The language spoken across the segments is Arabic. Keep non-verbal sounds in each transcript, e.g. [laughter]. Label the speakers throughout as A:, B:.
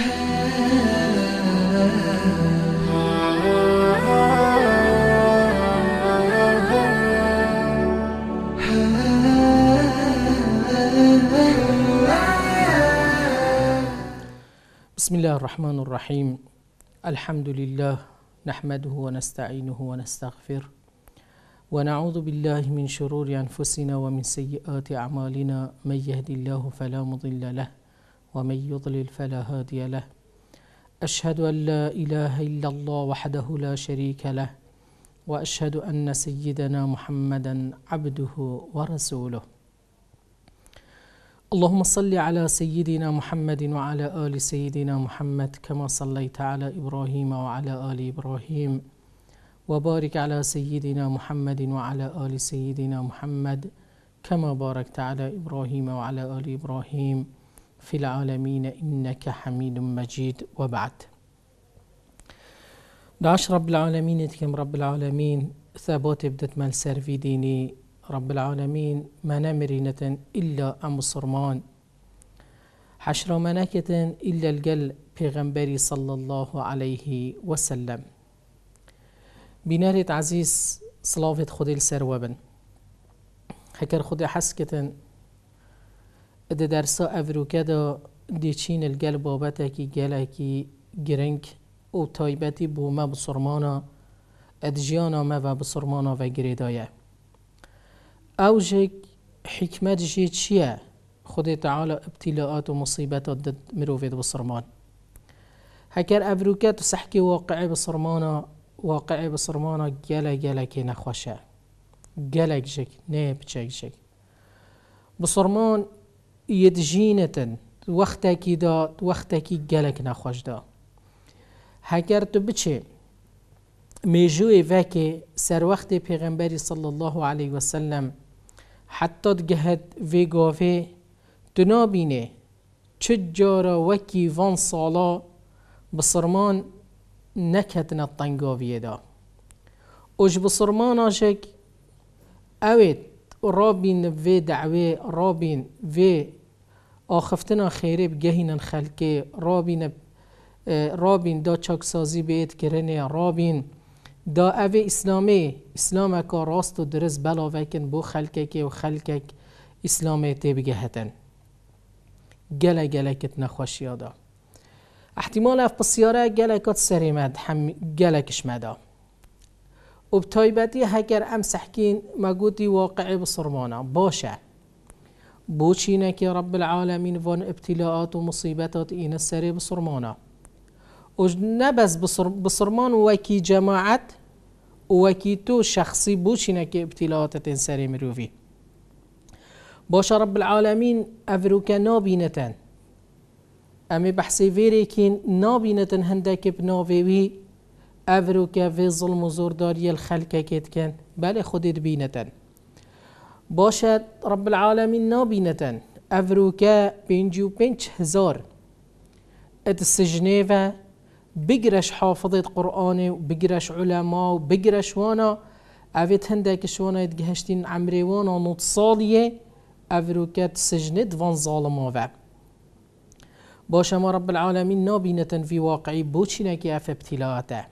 A: بسم الله الرحمن الرحيم الحمد لله نحمده ونستعينه ونستغفره ونعوذ بالله من شرور أنفسنا ومن سيئات أعمالنا من يهد الله فلا مضل له ومن يضلل فلا هادي له أشهد أن لا إله إلا الله وحده لا شريك له وأشهد أن سيدنا محمدا عبده ورسوله اللهم صل على سيدنا محمد وعلى آل سيدنا محمد كما صليت على إبراهيم وعلى آل إبراهيم وبارك على سيدنا محمد وعلى آل سيدنا محمد كما باركت على إبراهيم وعلى آل إبراهيم في العالمين إنك حميد مجيد وبعد داش رب العالمين تكم رب العالمين ثابوت بدت من سرفي ديني رب العالمين ما نمرينة إلا أم صرمان حشر مناكة إلا الجل غنبري صلى الله عليه وسلم بنارة عزيز صلافة خدي السروابن حكر خدي حسكة ده درسا افروکه دا چین الگل بابت اکی گل اکی گرنگ او تایبتی بو ما بسرمانا ادجیانا ما و بسرمانا و گریدایه او جک حکمت جی چیه خود تعالی ابتلاعات و مصیبت دد مروفید بسرمان هکر افروکه تو سحکی واقعی بسرمانا واقعی بسرمانا گل گل اکی نخوشه گل اکی جک نه بچک جک بسرمان يدجينتن وقتك دا وقتك جلك نخوش دا هكر تو بچه ميجوه وكي سر وقت پیغمبری صلى الله عليه وسلم حتى تجهد في غافه تنابينه چجارا وكي وان صالا بصرمان نكتنا الطنقاوية دا اوش بصرمان اشك اويت رابين في دعوه رابين في آخفتنا خیره بگهینن خلقه رابین رابین دا چاک سازی بیت کرنه رابین دا او اسلامه اسلام کا راست و درست بلا وکن بو که و خلکک اسلامه تی بگهتن گله گله کت نخوشی آده احتمال اف پسیاره گله کت سریمد هم گله کشمده و بتایبتی هکر ام سحکین مگودی واقعی بسرمانه باشه بوچینەکی رب العالمین بۆن ابتلاءات و مصیبەتات ئینە سەرێ بسڕمانە وكي نەبەس وكي تو شخصي وەکی تۆ شەخصی بوچینەکی ئەبتیلااتەتێن سەری مرۆڤی باشە ڕب العالمین ئەڤروکە نابینەتەن ئەمێ بەحسی وێرێکین نابینەتەن هەندێکی بناوێوی ئەڤروکە وێ زڵم و زۆرداریە خەلکەکێ بکەن بەێ خودت بینەتەن باشد رب العالمین نابینتن افروکه پنج و پنج هزار ات سجنه و بگرش حافظت قرآن و بگرش علما و بگرش وانا اوید هندک شوانا ات گهشتین عمره وانا نوت سالیه افروکت سجنه دوان ظالما و باش ما رب العالمین نابینتن فی واقعی بوچینه که اف ابتلاعته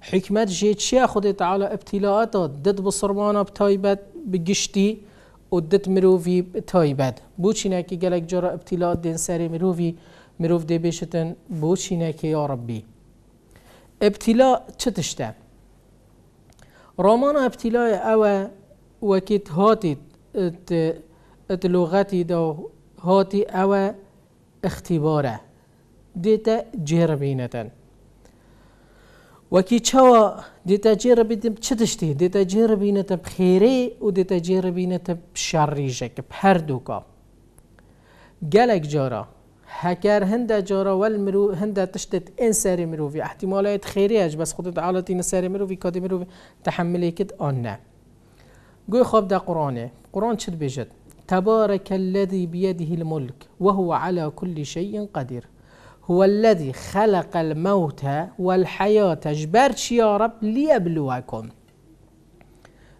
A: حکمت جه چیه خود تعالی ابتلاعات دد بصرمانا بتایبت بگشتی ادت مروی تایی بد بو نکی گلک جارا ابتلا دین سر مروی مروف دی بشتن بو نکی یا ربی ابتلا چه تشته رامان ابتلا او وکیت وكيت ات لغتی دا هاتی او اختباره دیتا جهر بینتن وكي تشوا دي تجربة دم تشتشتي دي تجربة نتب خيري ودي تجربة نتب جاك بحر دوكا جالك جارا هكار هندا جارا والمرو هندا تشتت انسار مروفي احتمالات خيري اج بس خطت عالتي نسار مروفي كادي مروفي تحملي كد انا قوي خوب دا قرآن قرآن شد بجد تبارك الذي بيده الملك وهو على كل شيء قدير هو الذي خلق الموت والحياة جبرش يا رب ليبلوكم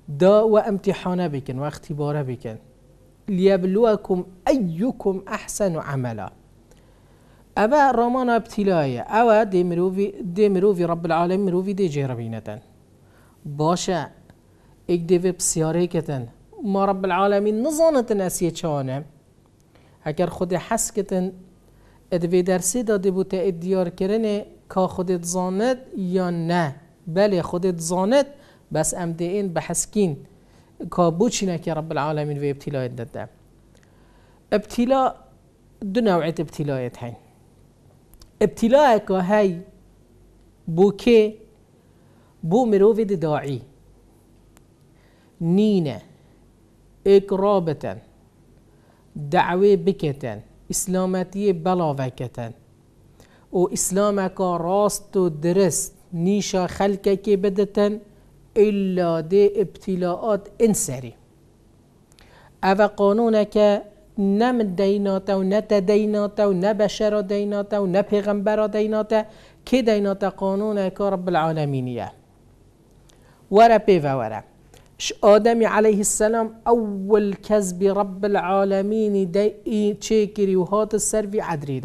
A: دا وامتحان بكن واختبار بكن ليبلوكم أيكم أحسن عملا أبا رمانا ابتلايا أو دي مروفي رب العالمين مروفي دي جربينة باشا اكدفي بسياريكتن ما رب العالمين نظانة أسيتشانه هكر خود حسكتن ادوی درسی داده بود ادیار کردن که خودت زاند یا نه بله خودت زاند بس امده این به حسکین که بوچینه که رب العالمین و ابتلا داده ابتلا دو نوعیت ابتلایت هن ابتلا که هی بو که بو مروفد داعی نینه اقرابتن دعوی بکتن اسلامتی بلا وکتن او اسلام کا راست و درست نیشا خلک که بدتن الا ده ابتلاعات انسری او قانون که نه دینات و نه تدیناته و نه بشر دیناته و نه پیغمبر دیناته که دینات قانون که رب العالمینیه وره پیوه وره آدمی عليه السلام اول کس رب العالمين دي چه کری و هات سر وی عدری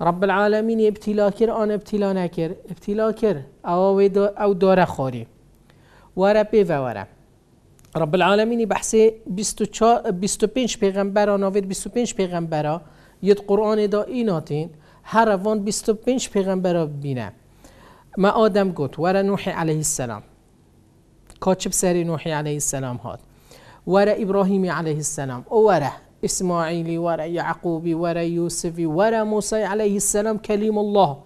A: رب العالمين ابتلا کر آن ابتلا نکر ابتلا کر او, دا او ورا خاری ورا رب العالمين وره بستو العالمین بحث 25 پیغمبر آن آوید 25 پیغمبر ید قرآن دا ایناتین هر روان 25 پیغمبر بینه ما آدم گفت ورا نوح عليه السلام كاتشب سري نوح عليه السلام هات ورا إبراهيم عليه السلام ورا إسماعيل ورا يعقوب ورا يوسف ورا موسى عليه السلام كلیم الله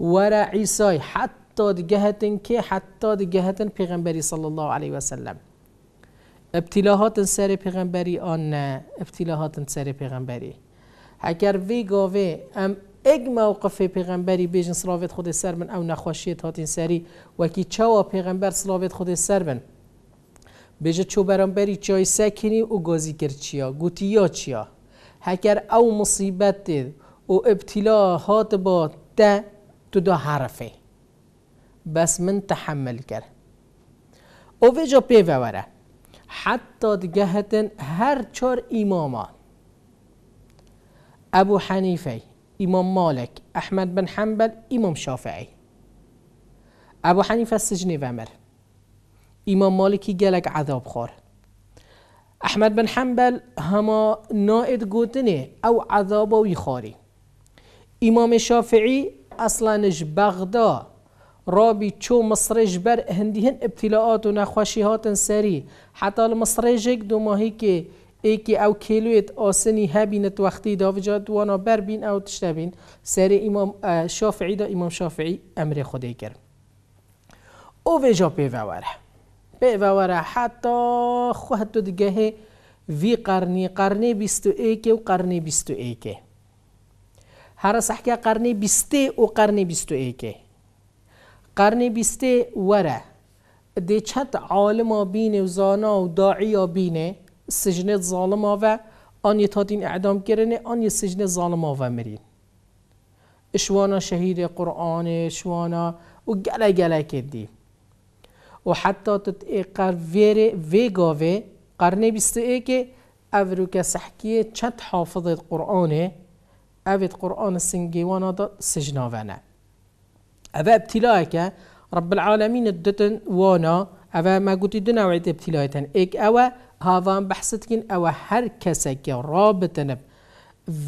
A: ورا عيسى حتى دگهتن كي حتى دگهتن پیغمبری صلى الله عليه وسلم ابتلاهات سر پیغمبری آن نه ابتلاهات سر پیغمبری اگر وی گاوه ام اگ موقف پیغمبری بیجن سلاویت خود سر بن او نخواشیت هاتین سری و کی چوا پیغمبر سلاویت خود سر بن بیجه چو برانبری چای سکینی و گازی کرد چیا گوتی یا چیا هکر او مصیبت دید و ابتلا هات با ده تو دا حرفه بس من تحمل کرد او ویجا پیوه وره حتی دیگه هر چار امامان ابو حنیفه امام مالک احمد بن حنبل امام شافعی ابو حنیفه سجن و امام مالکی گلک عذاب خور احمد بن حنبل هما نائد گوتنه او عذاب وی خاری امام شافعی نج بغدا رابی چو مصرش بر هندی هن ابتلاعات و نخوشیهات سری حتی مصرش دو ماهی که eki ew kêloyê asinî hebîne wextî davija wana berbîn ew tişte bin serê îmam Şafiî da îmam Şafiî emrê xudê kirin. O vê ja pêve were. Pêve were heta xwe tu digehê vî qernî qernê bîst û êkê û qernê bîst û êkê. Hera sehke qernê bîstê û qernê bîst û êkê. Qernê bîstê were dê çet alima bînê û zana û daiya bînê, سجن ظالم و آن یتادین اعدام کرنه آن یه سجن ظالم و مرین شوانا شهید قرآن شوانا و گله گله کدی و حتی تت اقر ویره گاوه قرنه بیسته ای که او رو که سحکیه چند حافظ قرآنه اوید قرآن سنگیوانا دا سجناوانه او ابتلاه که رب العالمين الدتن وانا اوه ما قوتي دو نوعيت ابتلايتن ايك اوه هاوان بحثتكين اوه هر كسك رابطنب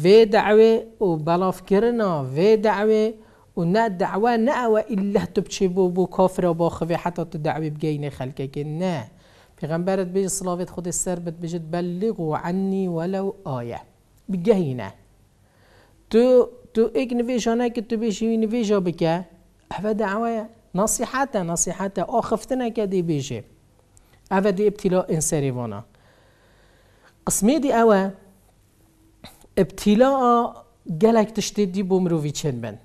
A: في دعوه و بلاف كرنا في دعوه و نا دعوه نا اوه إلا تبچه بو بو كافر و باخوه حتى تدعوه بجين خلقك نا پیغمبرت بجي صلافت خود السر بت بجي تبلغو عني ولو آية بجينه تو تو ایک نویجانه که تو بیشی نویجا بکه احوه دعوه نصيحتا او آه، خفتنا كدي بيجي أو دي ابتلاء انسري وانا قسمي دي أوا ابتلاء جالك آه، تشتد دي بو مرووی چن بن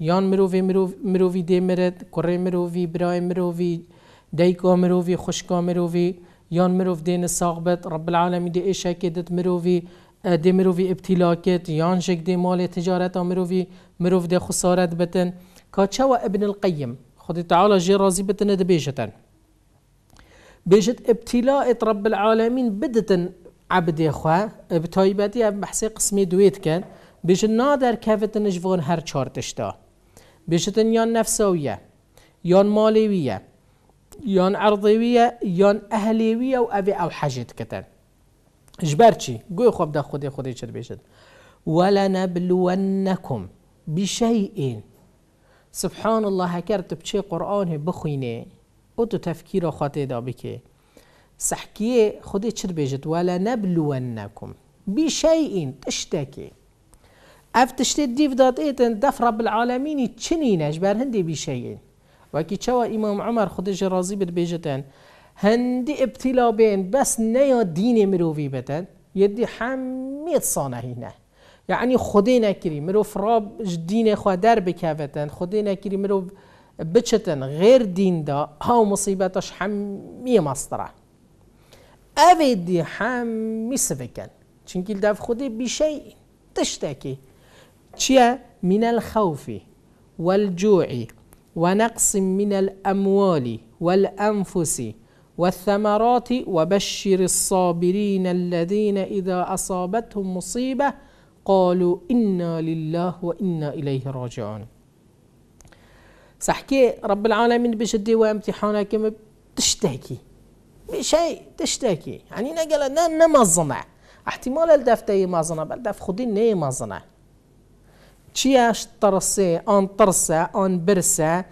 A: یان مرووی مرووی دي مرد کره مرووی برای مرووی دیکا مرووی خشکا مرووی یان مروف دين ساغبت رب العالمین دي ایشه کدت مرووی آه، دي مرووی ابتلا کد یان جگ دی مال تجارت مرووی مروف دي خسارت بتن کاچا ابن القيم خدي تعالى جي رازي بتن دبيجتن بيجت ابتلاء رب العالمين بدتن عبدي خوا بتايبتي بحسي قسمي دويت كان بيجت نادر كافتن جفون هر چار تشتا بيجتن يان نفسوية يان ماليوية يان أرضوية يان أهليوية أو أبي أو حاجت كتن جبرتشي قوي خوب دا خودي خودي چر بيجت ولنبلونكم بشيء سبحان الله هکر تو بچه قرآن بخوینه او تو تفکیر خاطه دا بکه سحکیه خود چر بیجت ولا نبلونکم بشیء تشتکی اف تشتی دیو داد ایتن دف رب العالمینی چنینش بر هندی بشیء وکی چوا امام عمر خودش راضی بر هندی ابتلا بین بس نیا دین مرووی بتن یدی حمیت نه. يعني خودی نکری مرو فراب جدین خواه دار بكافتن خودی نکری مرو بچتن غير دين دا هاو مصیبتش حمي مصدره اوی دي حمي سفكن چنك الداف خودي بشيء تشتكي چيا من الخوف والجوع ونقص من الأموال والأنفس والثمرات وبشر الصابرين الذين إذا أصابتهم مصيبة قالوا إنا لله وإنا إليه راجعون صح كي رب العالمين بجدي وامتحانك يعني ما بتشتكي بشيء تشتكي يعني نقل نا نمزنا احتمال الدف ما مزنا بل دف خدي ني مزنا تشياش ترسي ان ترسا ان برسا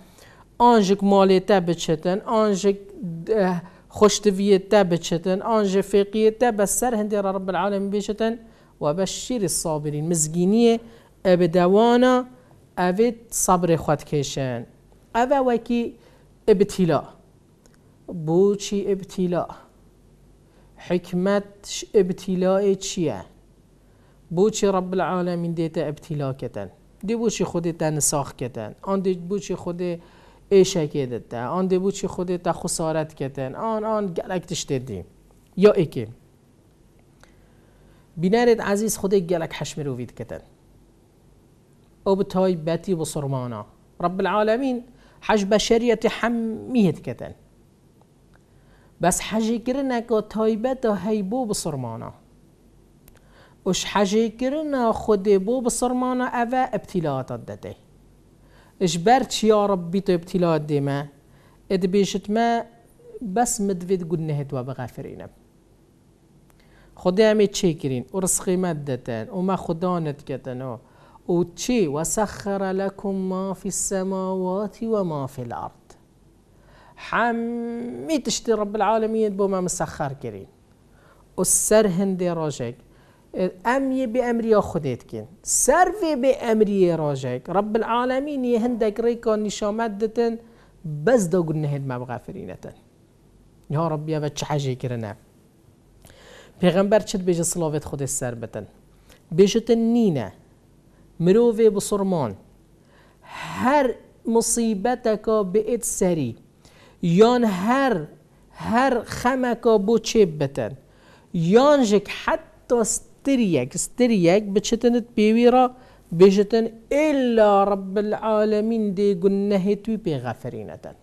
A: انجك مالي تبتشتن انجك خوشتفية تبتشتن انج فقية تبسر هندير رب العالمين بيشتن و بشیر صابرین مزگینی او دوانا اوید صبر خود کشن او وکی ابتلا بو چی ابتلا حکمت ابتیلا چیه بو چی رب العالمین دیتا ابتلا کتن دی بو چی خودت نساخ کتن آن دی بو چی خود ایشه کتن آن دی بو چی تا خسارت کتن آن آن گلکتش دیدیم یا یکی بینرت عزیز خودی گلک حشم رو وید کتن او بتای باتی و صرمانا رب العالمین حج بشریت حمیت کتن بس حجی کرنک و باتا و بو بصرمانا اش حجی کرنا خودی بو بصرمانا اوه ابتلاعات داده اش برچ یا ربی تو ابتلاعات دیمه اد بیشت ما بس مدفيد گنهت و بغافرینم خدای همی چی کرین او رسخیمت دتن او ما خدانت کتن او چی وسخر لكم ما في السماوات وما في الارض حمی تشتی رب العالمين بو ما مسخر امی والسر هندي راجك أمي بأمري وی سرفي بأمري راجک رب العالمين يهندك ريكو نشامدتن بس دو قلنا هد ما بغافرينتن يا رب يا بتش حجی کرنه پیغمبر چت بێژە سڵۆڤێت خود سر بتن بێژتن نینە مرۆڤێ بسڕمان هەر مصیبەتەکە بێت سری یان هر هەر خەمەکە بو چێ بتن یان یانژێک حتۆستریەک ستریەک بچتنت پێویرە بێژتن ئللا رب العالمین دێگون نەهێ توی پێغەفرینەتەن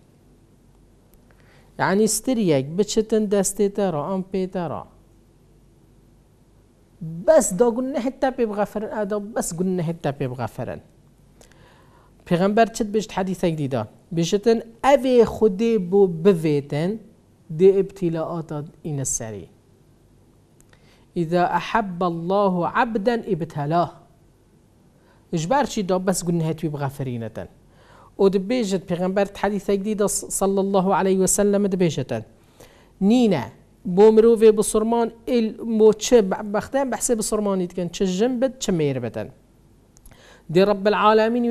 A: یعنی ستریەک بچتن دەستێتە ڕۆ ئەم پێتەڕە بس دا قلنا آه، حتى بيبغى فرن ادا بس گونه حتی پی بغفرن پیغمبر چت بشت حدیث دیدا بشتن اوی خودی بو بویتن دی ابتلاءات این سری اذا احب الله عبدا ابتلاه اجبار چی دا بس گونه حتی بغفرینتن و دبيجت پیغمبر حديث جديد صلى الله عليه وسلم دبيجتن نينا بومرو في بصرمان إل بۆ چ بەختیان بەحسێ بە سوورمانیت کەن چە ژەم بێت چە مێرە بەتەن دێ ڕب العالمین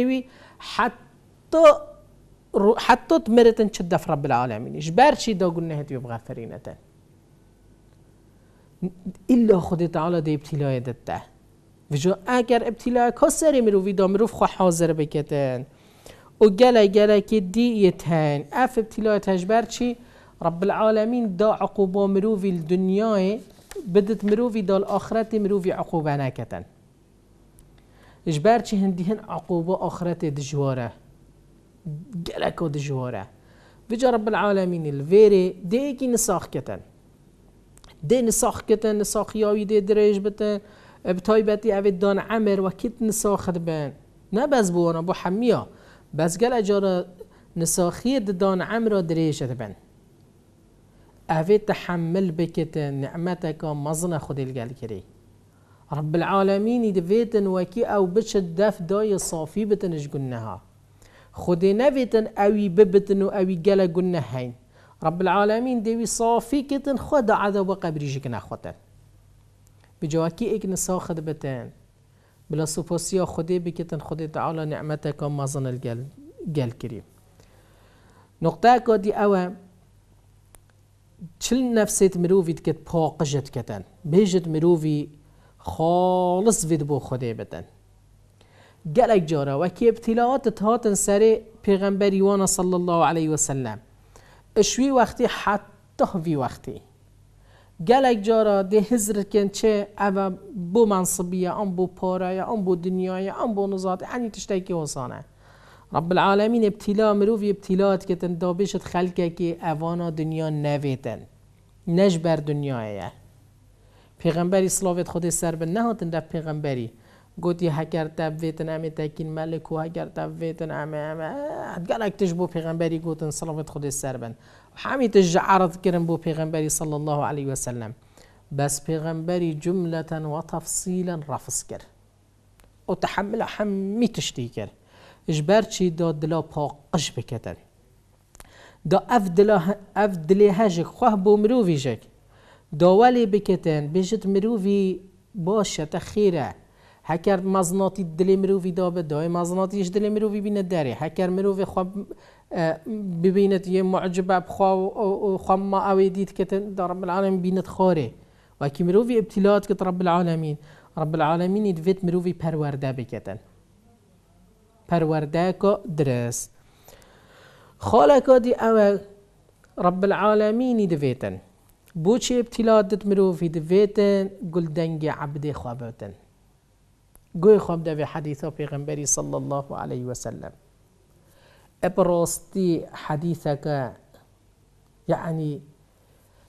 A: وێ و حتى حتى تمرتن شدة في رب العالمين إيش بارشي دا قلنا هدي بغافرينة إلا خد تعالى دي ابتلاء دته فجو أكر ابتلاء كسر مروفي دا مروف خو حاضر بكتن وقلا که كدي يتهان اف ابتلاء تجبر چی رب العالمين دا عقوبا مروفي الدنيا بدت مروفي آخرت الآخرة مروفي نکتن اجبر چی هندی هن عقوبا آخرت دجوارة که دجوارة بجا رب العالمين دی ديكي نساخ كتن دي نساخ كتن نساخ یاوی دي دريج بتن بتايبتي اوه دان عمر کت نساخت بن نبز بوانا بو حمیه بس قال أجارة نساخية ددان عمرو دريشة بن اوه تحمل بكت نعمتك مزن خودیل گل کری رب العالمين دویتن وكي او بچت دف دای صافی بتنش گنها خودی نویتن أوي ببتن و اوی گل هين رب العالمين دوی صافي كتن خود عذاب قبری جکن خودن بجواکی اگن ساخت بتن بلا سپاسیا خدي بكتن خدي تعالى نعمتك که ظن الجل جل كريم نقطه كودي أوا اوه چل مروفي تكت کت پاقجت کتن بیجت خالص فيد بو خدي بتن گلک جارا و که ابتلاعات هاتن سر پیغمبر یوانا الله عليه وسلم اشوي وقتي حتى في وقتي گلک جارا ده هزرکن چه او بو منصبیه ام بو پاره، ام بو دنیایه ام بو هنی انی که وسانه رب العالمین ابتلا مروی ابتلات که تن دابشت خلکه که اوانا دنیا نویتن نشبر بر دنیایه پیغمبری صلاوت خود سر به نهاتن رب پیغمبری قلت هكر تبيت نعمة تاكين ملك وهكر تبيت نعمة هتقالك تجبو بيغنبري قلت انصلفت خد السربن وحامي عرض كرم بو بيغنبري صلى الله عليه وسلم بس بيغنبري جملة وتفصيلا رفض كر وتحمل حمي تشتيكر جبرتشي دو دلا باقش بكتن دو اف افدلي هاجك خواه بو مروفي جك دو ولي بكتن بجت مروفي باشا تخيره هەکار مەزناتی دلێ مرۆڤ دا بە دای مەزناتیش دلێ مرۆڤ بینە دەری هەکار مرۆڤ ببینێت یە معجبە بخوا خەمما ئەوێ دیت رب العالم بینت خوري وكي مروفي ابتیلات کە رب العالمین رب العالمینی مروفي مرۆڤ پەروەەردە پرورده پەروەەردەکە درس خاڵەکە دی ئەوە رب العالمینی دەوێتن بۆچی ابتیلاتت مرۆڤی گل دنگ عبدێ خوابتن گوی خواب دوی حدیثا پیغمبری صلی الله علیه و سلم ابراستی حدیثک یعنی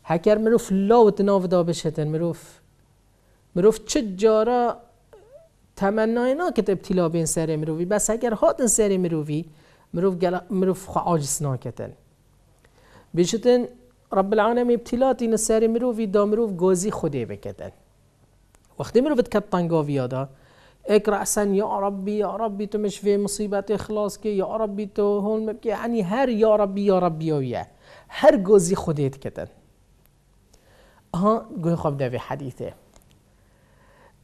A: هکر مروف لاوت ناو دا بشتن مروف مروف چه جارا تمنای ناکت ابتلا بین سر مروفی بس اگر هاتن سر مروفی مروف, مروف خواجس ناکتن بشتن رب العالم العالمین تین سر مروفی دا مروف گازی خوده بکتن وقتی مروف کتنگاوی آده اقرا سن يا ربي يا ربي تو مش في مصیبت اخلاص که يا ربي تو هون یعنی يعني هر يا ربي يا ربي يا هر گوزی خودت کتن ها آه، گوی خواب دوی حدیثه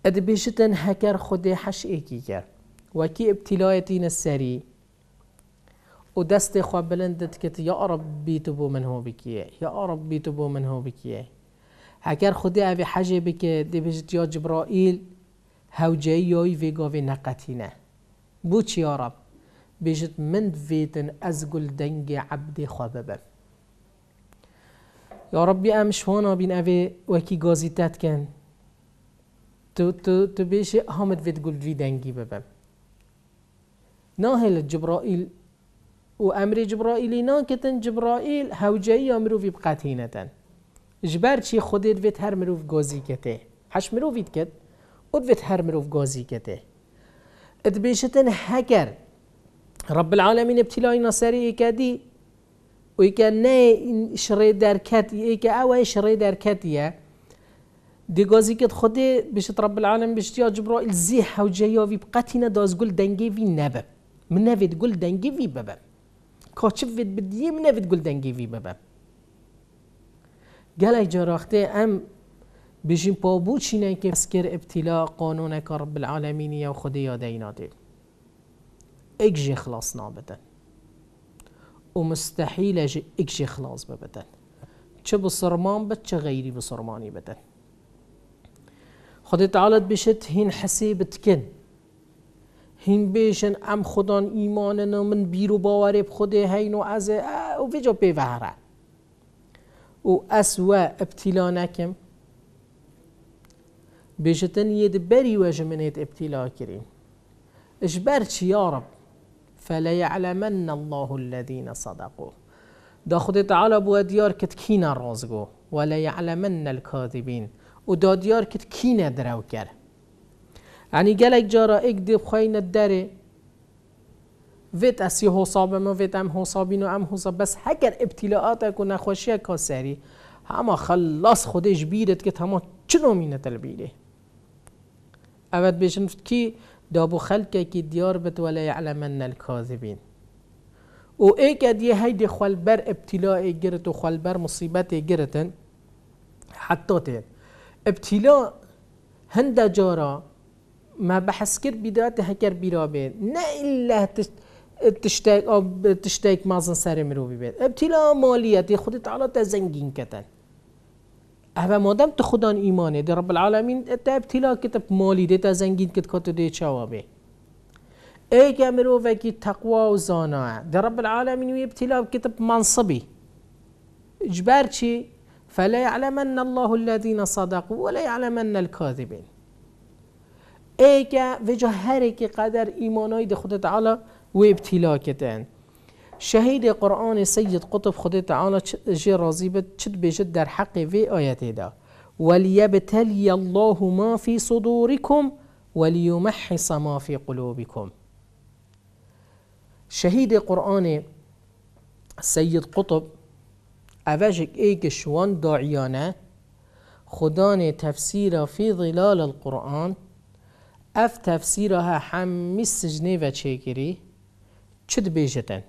A: اد بیشتن هکر خود حش ایکی کر و کی ابتلایتین السری و دست خواب بلندت کت یا ربی تو بو من هو بکیه یا ربی تو بو من هو بکیه هکر خود اوی حجه بکه دی بیشت یا جبرائیل هاوجي يوي في غوفي نقتينا بوش يا رب بجد من فيتن أزقل دنجي عبدي خببا يا ربي أمش هنا بين افي وكي غازي تاتكن تو تو تو بيش هامد فيت قل في دنجي بابا ناهل جبرائيل وأمر جبرائيلي ناكتن جبرائيل هوجي يامرو في بقاتينة جبرتشي خدير فيت هر مروف غازي كته حش مروفيت كت خود وذبت هر مروف گازی گده ادبیشتن هگر رب العالمین ابتلای نصری ایکدی و ایکا نه شره درکت ایکا اوه شره درکتیه دي غازي كد خود بشت رب العالم بشت يا جبرائيل زي حوجيا في بقتنا داز قول دنجي في نبا من نافد قول دنجي في بابا كاتشف بدي من نافد قول دنجي في بابا قال جراختي ام بجیم پا بو چینه که ابتلاء قانونك رب العالمين یا خدي يا دينا اک جی خلاص نابدن و مستحیل جی خلاص ببدن چه بسرمان بد چه غیری بسرمانی بدن خدي تعالت بشت هين حسیبت کن هين بيشن ام خدان ایمان من بيرو باوری خود هین و از او ویجا پیوهره و اسوه ابتلاء نکم بجتن يد بري وجمنيت ابتلاء كرين اجبرتش يا رب فليعلمن الله الذين صدقوا داخد تعالى بو ديار كت كينا رازگو ولا يعلمن الكاذبين و دا ديار كت كينا درو كر يعني گلك جارا اكدب خاين الدري فيت اسي هو حساب ما ام هو صابين و هو حساب بس هكر ابتلاعات و نخوشی کاسری هما خلاص خودش بيرت كت هما چنو مینه تلبیره أبد بێژن کی دابو خەلکێکی كي ديار بت ولا يعلمن الكاذبين و ئێکە دیێ هەیدی خوەلبەر ابتلاء گرت و خوەلبەر مصيبت گرتن حتى تێن ابتلاء هند جارا ما بەحەسکرد بیداتە هەکەر بیرابێن نەئله تشت تشتێک تشتێک مازن سر مرۆڤ بێت ئەبتیلا مالیەتی خودت حالڵەتە زەنگین کەتەن اما مادام تو خدا ایمانه در رب العالمین تا بتیلا کتب مالی دێتا زەنگین کرد کات دێ چاوابێ ئەیکە مرۆڤێکی تەقوا و زانا در رب العالمین وی بتیلا کتب منصبی اجبار چی فلا يعلمن الله الذين صدقوا ولا يعلمن الكاذبين ئەیکە وێجا هەرێکی قەدەر ئیمانایی دی خودت عاە وێ بتیلا کتێن شهيد قرآن سيد قطب خدي تعالى جي رازي بد چت بیجد در حق في آیت دا وليبتلي الله ما في صدوركم وليمحص ما في قلوبكم شهيد قرآن سيد قطب أفاجك ايك شوان داعيانا خدان تفسير في ظلال القرآن اف تفسيرها حمس جنيفة چيكري چد بيجتن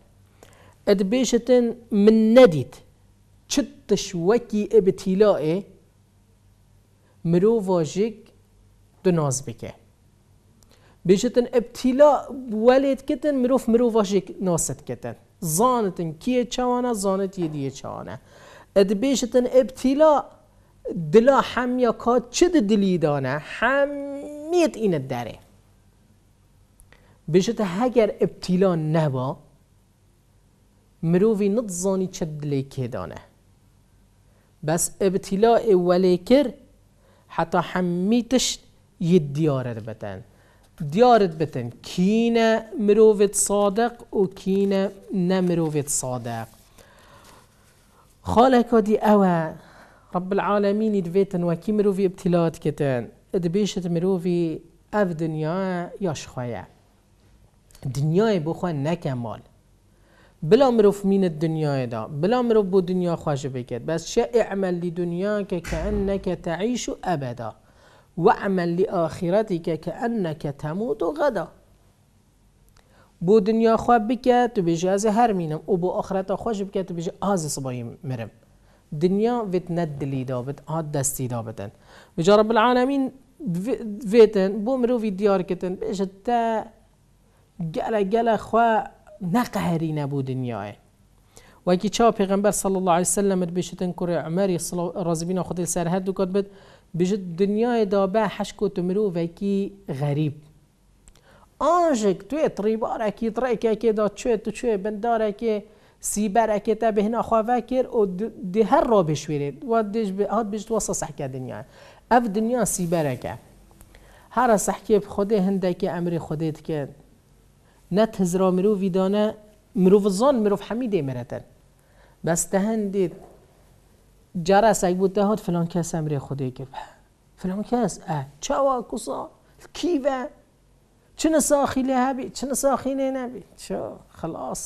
A: ادبیشتن من ندید چتش وکی ابتلاء مرو واجیک دناز بکه. بيشتن ابتلاء ولد كتن مروف مرو واجيك ناست كتن زانتن كيه چوانا زانت یدیه اد ادبیشتن ابتلاء دلا هم یا کاد چه دلی دانه همیت این داره بشت اگر ابتلا نبا مروی نتزانی چد لیکه دانه بس ابتلاء ولیکر حتى حمیتش یه دیارت بتن دیارت بتن کین مروویت صادق و کین نمروویت صادق خالك دي أوا رب العالمين يدفيتن وكي مروفي ابتلات كتن ادبيشت مروفي اف دنيا ياش خويا دنيا بخوا نكمال بلا مروف من الدنيا دا بلا مروف بو دنيا خواش بكت بس شا اعمل لدنياك كأنك تعيش أبدا واعمل لآخرتك كأنك تموت غدا بو دنيا خواه بكت تو بیجه از هر مينم و بو آخرت خواش بكت تو از صباي مرم دنيا ویت ندلي دا بت آد دستی دابدن بجا رب العالمين فيتن بو مروف ديار كتن بجي تا جلا جلا خواه نه قهری نبود دنیاه و اگه چا پیغمبر صلی الله علیه وسلم این کره عمری رضی بنا خود سر هد دو بد بجد دنیای دابه حشکو تمرو و کی غریب آنجک توی طریبار اکی طریق که دا چوی تو چوی بندار اکی سیبر اکی تا بهنا خواه کر و ده هر را بشویرید و دش به هات بجد واسه سحکه دنیا اف دنیا سیبر اکه هر صحکی خود هند که امر خودت که نەت هزرا ویدانه دانە مرۆڤزان مرۆڤ حمیده دێمەرەتەن بەستە هەندێت جرس اگه بوتە هات فلان کس ئەمرێ خودێ کرد فلان کس ئە چاوا کوسا کیڤە چنە ساخی لێ بی، چنە ساخی نه نبی؟ چه؟ خلاص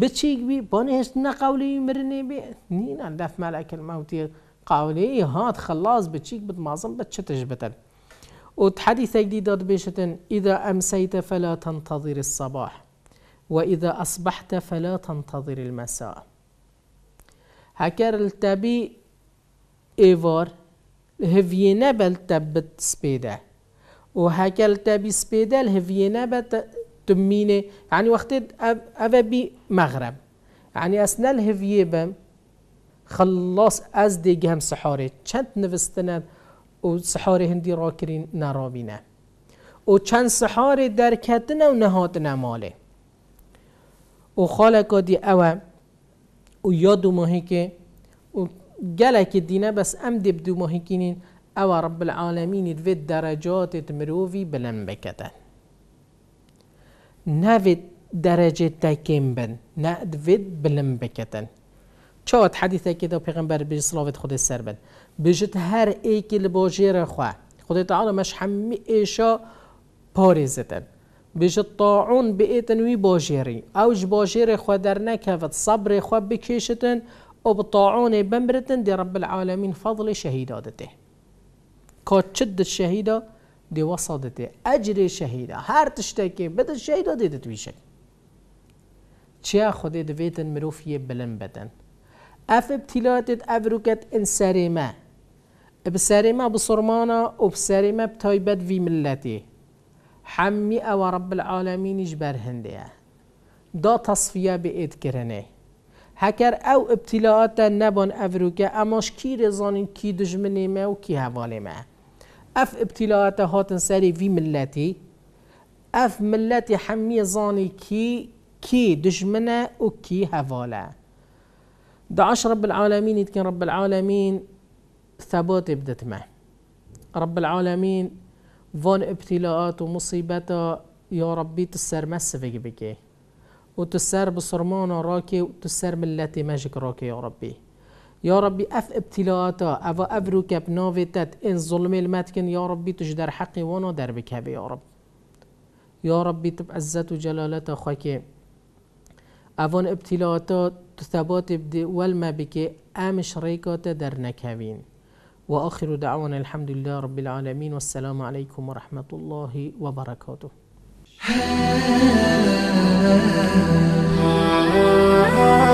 A: بچیک بی بۆ هێشت نەقاولی بی؟ بێ نینە دەف مەلەکە الموتی قولی هات خلاص بچیک بود مازم بە چتش بتەن وحديثة جديدة بيشتن إذا أمسيت فلا تنتظر الصباح وإذا أصبحت فلا تنتظر المساء هكار التابي إيفار هفينا بالتبت سبيدة وهكار التابي سبيدة هفينا بت يعني وقت أبي مغرب يعني أسنال الهفيبة خلاص أزدي جهم سحاري شنت نفستنا او سحار هندی را کرین نرابینه او چند سحار در کتن و نهاد نماله او خالکا دی اوه او یا دو ماهی که او گلک دینه بس ام دیب دو ماهی کنین او رب العالمین دو درجات مرووی بلن بکتن نوید درجه تکیم بن نه دوید بلن بکتن چاوت حدیثه که دو پیغمبر بی صلوات خود سر بن بجت هر ای لباجیر خوا خود تعالی مش همی ایشا پاریزتن بجت طاعون ایتن وی باجیری اوج باجیر خوا در نکفت صبر خوا بکشتن او بطاعون بمرتن دی رب العالمین فضل شهیدادته که چد شهیدا دی وصادته اجر شهیدا هر تشتکی بده شهیدا دیدت ویشه چیا خودی دویتن مروفی بلن بدن اف ابتلاتت افركت انسرمه بسرمه بصرمانه وبسرمه بتايبت في ملتي حمي او رب العالمين يجبر هنديه دا تصفيه بإيد كرنه هكر او ابتلاءات نبان افروكه اماش کی رزانین کی دجمنه ما و کی حواله ما اف ابتلاءات هاتن سری وی ملتی اف ملتی حمی زانی کی کی دجمنه و کی حواله دعش رب العالمين يتكن رب العالمين ثبات بدت معه رب العالمين فون ابتلاءات ومصيبات يا ربي تسر مسفك بك وتسر بصرمان راكي وتسر التي ماجك راكي يا ربي يا ربي اف ابتلاءاتا اف افروك بنافيتت ان ظلم المتكن يا ربي تجدر حقي وانا در بك يا رب يا ربي تبعزت وجلالتا خاكي افون ابتلاءات تثبات بدي والما بك امش ريكات در نكهوين واخر دعوانا الحمد لله رب العالمين والسلام عليكم ورحمه الله وبركاته [laughs]